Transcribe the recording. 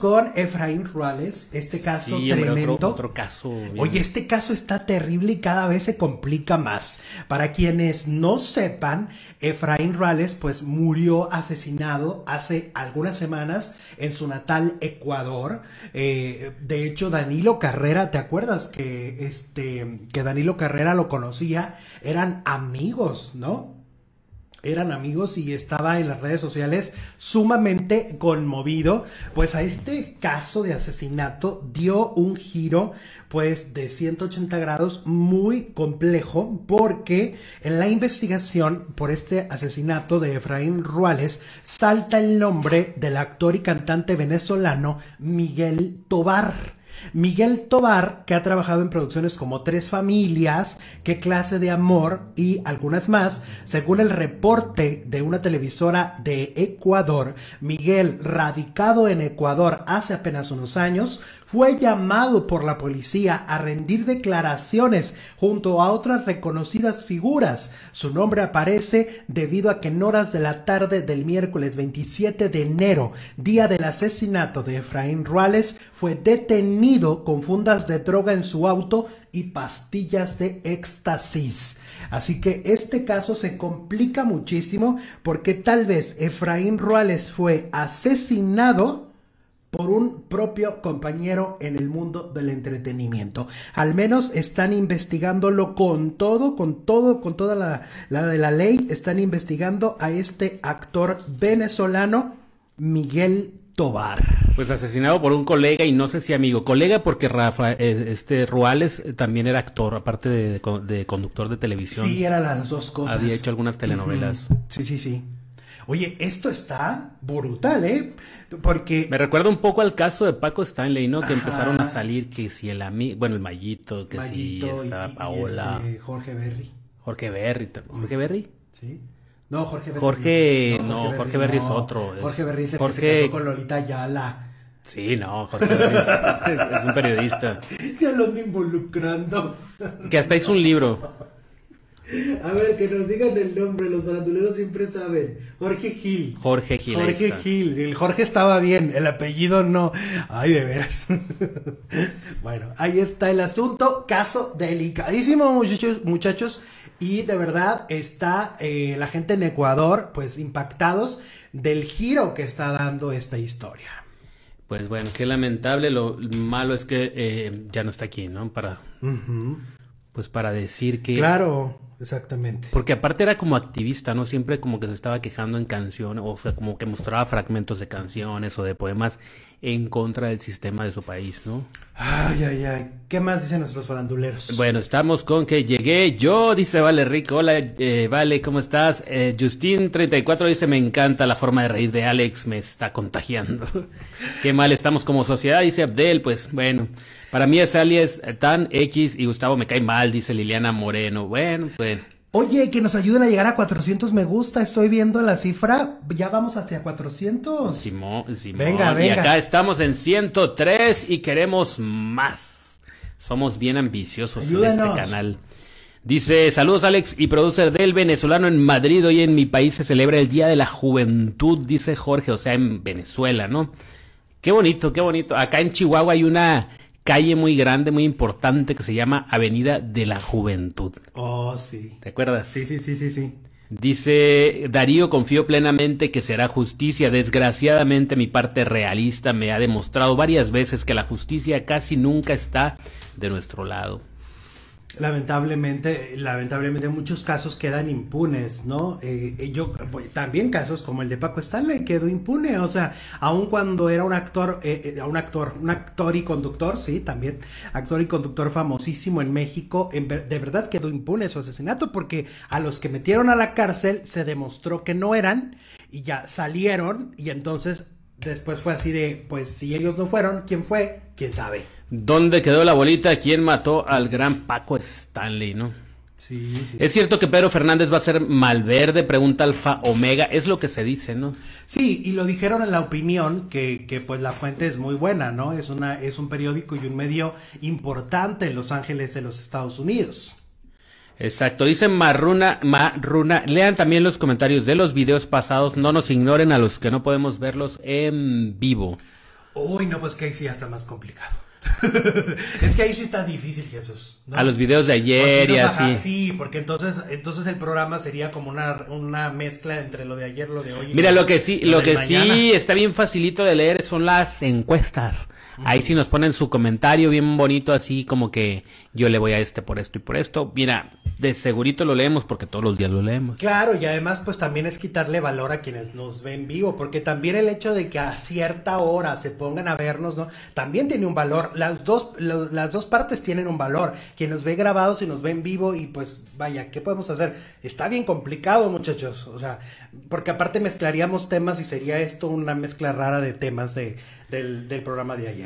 con Efraín Ruales, este caso tremendo. otro, caso. Oye, este caso está terrible y cada vez se complica más. Para quienes no sepan, Efraín Ruales pues murió asesinado hace algunas semanas en su natal Ecuador. Eh, de hecho, Danilo Carrera, ¿te acuerdas que este que Danilo Carrera lo conocía? Eran amigos, ¿no? eran amigos y estaba en las redes sociales sumamente conmovido, pues a este caso de asesinato dio un giro pues de 180 grados muy complejo porque en la investigación por este asesinato de Efraín Ruales salta el nombre del actor y cantante venezolano Miguel Tobar Miguel Tobar, que ha trabajado en producciones como Tres Familias, Qué clase de amor y algunas más, según el reporte de una televisora de Ecuador, Miguel, radicado en Ecuador hace apenas unos años, fue llamado por la policía a rendir declaraciones junto a otras reconocidas figuras. Su nombre aparece debido a que en horas de la tarde del miércoles 27 de enero, día del asesinato de Efraín Ruales, fue detenido con fundas de droga en su auto y pastillas de éxtasis. Así que este caso se complica muchísimo porque tal vez Efraín Ruales fue asesinado por un propio compañero en el mundo del entretenimiento. Al menos están investigándolo con todo, con todo, con toda la, de la ley. Están investigando a este actor venezolano, Miguel Tobar. Pues asesinado por un colega y no sé si amigo. Colega porque Rafa, eh, este Ruales eh, también era actor, aparte de, de conductor de televisión. Sí, eran las dos cosas. Había hecho algunas telenovelas. Sí, sí, sí. Oye, esto está brutal, ¿eh? Porque... Me recuerda un poco al caso de Paco Stanley, ¿no? Que empezaron a salir que si el amigo, bueno, el Mayito, que si estaba Paola. Este, Jorge Berry. Jorge Berry, Jorge Berry. Sí. No, Jorge Berry. Jorge, no, Jorge, Berry, es otro. Jorge Berry es el Jorge... que se casó con Lolita Ayala. Sí, no, Jorge Berry es, un periodista. Ya lo ando involucrando. Que hasta hizo un libro. A ver, que nos digan el nombre, los baranduleros siempre saben. Jorge Gil. Jorge Gil. Jorge Gil. El Jorge estaba bien, el apellido no. Ay, de veras. bueno, ahí está el asunto. Caso delicadísimo, muchachos. muchachos. Y de verdad está eh, la gente en Ecuador pues impactados del giro que está dando esta historia. Pues bueno, qué lamentable, lo malo es que eh, ya no está aquí, ¿no? Para pues para decir que... Claro, exactamente. Porque aparte era como activista, ¿no? Siempre como que se estaba quejando en canciones, o sea, como que mostraba fragmentos de canciones o de poemas en contra del sistema de su país, ¿no? Ay, ay, ay. ¿Qué más dicen nuestros falanduleros? Bueno, estamos con que llegué yo, dice Vale Rico. Hola, eh, Vale, ¿cómo estás? Eh, Justin34 dice, me encanta la forma de reír de Alex, me está contagiando. Qué mal estamos como sociedad, dice Abdel. Pues bueno, para mí es alias Tan X y Gustavo me cae mal dice Liliana Moreno. Bueno, pues. Oye, que nos ayuden a llegar a 400 me gusta. Estoy viendo la cifra. Ya vamos hacia 400. Simón, Venga, venga. Y acá estamos en 103 y queremos más. Somos bien ambiciosos en este canal. Dice, saludos Alex y producer del venezolano en Madrid. Hoy en mi país se celebra el Día de la Juventud, dice Jorge, o sea, en Venezuela, ¿no? Qué bonito, qué bonito. Acá en Chihuahua hay una calle muy grande, muy importante que se llama Avenida de la Juventud. Oh, sí. ¿Te acuerdas? Sí, sí, sí, sí, sí. Dice Darío, confío plenamente que será justicia. Desgraciadamente mi parte realista me ha demostrado varias veces que la justicia casi nunca está de nuestro lado lamentablemente, lamentablemente muchos casos quedan impunes, ¿no? Eh, eh, yo también casos como el de Paco Stanley quedó impune, o sea, aun cuando era un actor, eh, un actor, un actor y conductor, sí, también actor y conductor famosísimo en México, en de verdad quedó impune su asesinato porque a los que metieron a la cárcel se demostró que no eran y ya salieron y entonces después fue así de, pues si ellos no fueron, ¿quién fue? quién sabe. ¿Dónde quedó la bolita? ¿Quién mató al gran Paco Stanley, no? Sí, ¿Es cierto que Pedro Fernández va a ser Malverde? Pregunta Alfa Omega. Es lo que se dice, ¿no? Sí, y lo dijeron en la opinión, que, que pues la fuente es muy buena, ¿no? Es, una, es un periódico y un medio importante en Los Ángeles, de los Estados Unidos. Exacto, dice Marruna, Marruna, lean también los comentarios de los videos pasados, no nos ignoren a los que no podemos verlos en vivo. Uy, no, pues que ahí sí ya está más complicado. es que ahí sí está difícil, Jesús. A los videos de ayer y así. Sí, porque entonces, entonces el programa sería como una, una mezcla entre lo de ayer, lo de hoy. Mira, lo, que sí, lo, que sí está bien facilito de leer son las encuestas. Ahí sí nos ponen su comentario bien bonito, así como que yo le voy a este por esto y por esto. Mira, de segurito lo leemos porque todos los días lo leemos. Claro, y además pues también es quitarle valor a quienes nos ven vivo, porque también el hecho de que a cierta hora se pongan a vernos, ¿no? También tiene un valor las dos, las dos partes tienen un valor. Quien nos ve grabados y nos ve en vivo y pues vaya, ¿qué podemos hacer? Está bien complicado muchachos, o sea, porque aparte mezclaríamos temas y sería esto una mezcla rara de temas de, del programa de ayer.